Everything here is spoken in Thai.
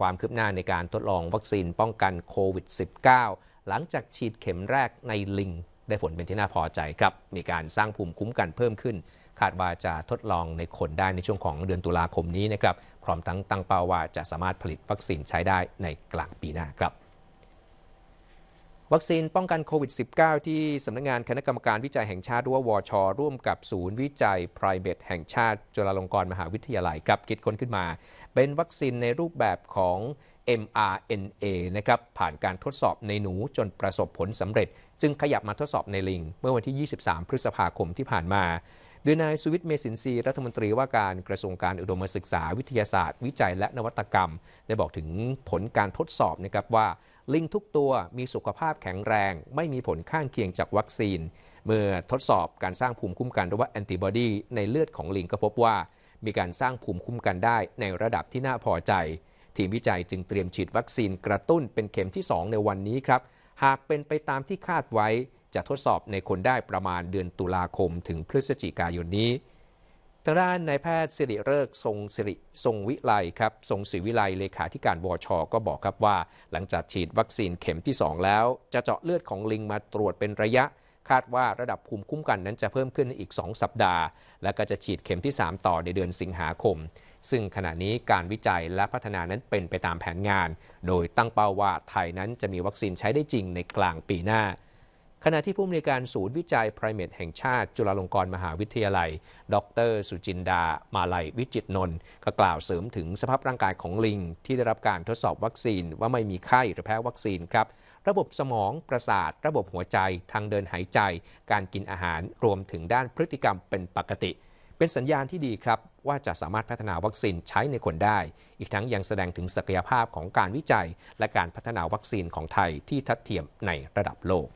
ความคืบหน้าในการทดลองวัคซีนป้องกันโควิด -19 หลังจากฉีดเข็มแรกในลิงได้ผลเป็นที่น่าพอใจครับ มีการสร้างภูมิคุ้มกันเพิ่มขึ้น คาดว่าจะทดลองในคนได้ในช่วงของเดือนตุลาคมนี้นะครับ พร้อมทั้งตั้งเป้าว่าจะสามารถผลิตวัคซีนใช้ได้ในกลางปีหน้าครับวัคซีนป้องกันโควิด -19 ที่สำนักงงานคณะกรรมการวิจัยแห่งชาติรว่าวช ร่วมกับศูนย์วิจัย private แห่งชาติ จุฬาลงกรณ์มหาวิทยาลัยครับคิดค้นขึ้นมา เป็นวัคซีนในรูปแบบของ mRNA นะครับผ่านการทดสอบในหนูจนประสบผลสำเร็จจึงขยับมาทดสอบในลิงเมื่อวันที่ 23 พฤษภาคมที่ผ่านมาโดยนายสุวิทย์เมสินทรีรัฐมนตรีว่าการกระทรวงการอุดมศึกษาวิทยาศาสตร์วิจัยและนวัตกรรม ได้บอกถึงผลการทดสอบนะครับว่า ลิงทุกตัวมีสุขภาพแข็งแรง ไม่มีผลข้างเคียงจากวัคซีน เมื่อทดสอบการสร้างภูมิคุ้มกันหรือว่าแอนติบอดีในเลือดของลิงก็พบว่า มีการสร้างภูมิคุ้มกันได้ ในระดับที่น่าพอใจทีมวิจัยจึงเตรียมฉีดวัคซีนกระตุ้นเป็นเข็มที่ 2 ในวันนี้ครับ หากเป็นไปตามที่คาดไว้จะทดสอบในคนได้ประมาณเดือนตุลาคม ถึงพฤศจิกายนนี้ทางด้านนายแพทย์สิริเริกทรงสิริทรงวิไลครับ ทรงศิวิไลเลขาธิการวชก็บอกครับว่า หลังจากฉีดวัคซีนเข็มที่ 2 แล้ว จะเจาะเลือดของลิงมาตรวจเป็นระยะ คาดว่าระดับภูมิคุ้มกันนั้นจะเพิ่มขึ้นอีก 2 สัปดาห์ และก็จะฉีดเข็มที่ 3 ต่อในเดือนสิงหาคม ซึ่งขณะนี้การวิจัยและพัฒนานั้นเป็นไปตามแผนงาน โดยตั้งเป้าว่าไทยนั้นจะมีวัคซีนใช้ได้จริงในกลางปีหน้าขณะที่ผู้มีการศูนย์วิจัย Primate แห่งชาติ จุฬาลงกรณ์มหาวิทยาลัย ดร สุจินดา มาลัยวิจิตนนท์ก็กล่าวเสริมถึงสภาพร่างกายของลิงที่ได้รับการทดสอบวัคซีนว่าไม่มีไข้หรือแพ้วัคซีนครับ ระบบสมองประสาท ระบบหัวใจทางเดินหายใจ การกินอาหารรวมถึงด้านพฤติกรรมเป็นปกติ เป็นสัญญาณที่ดีครับ ว่าจะสามารถพัฒนาวัคซีนใช้ในคนได้ อีกทั้งยังแสดงถึงศักยภาพของการวิจัย และการพัฒนาวัคซีนของไทยที่ทัดเทียมในระดับโลก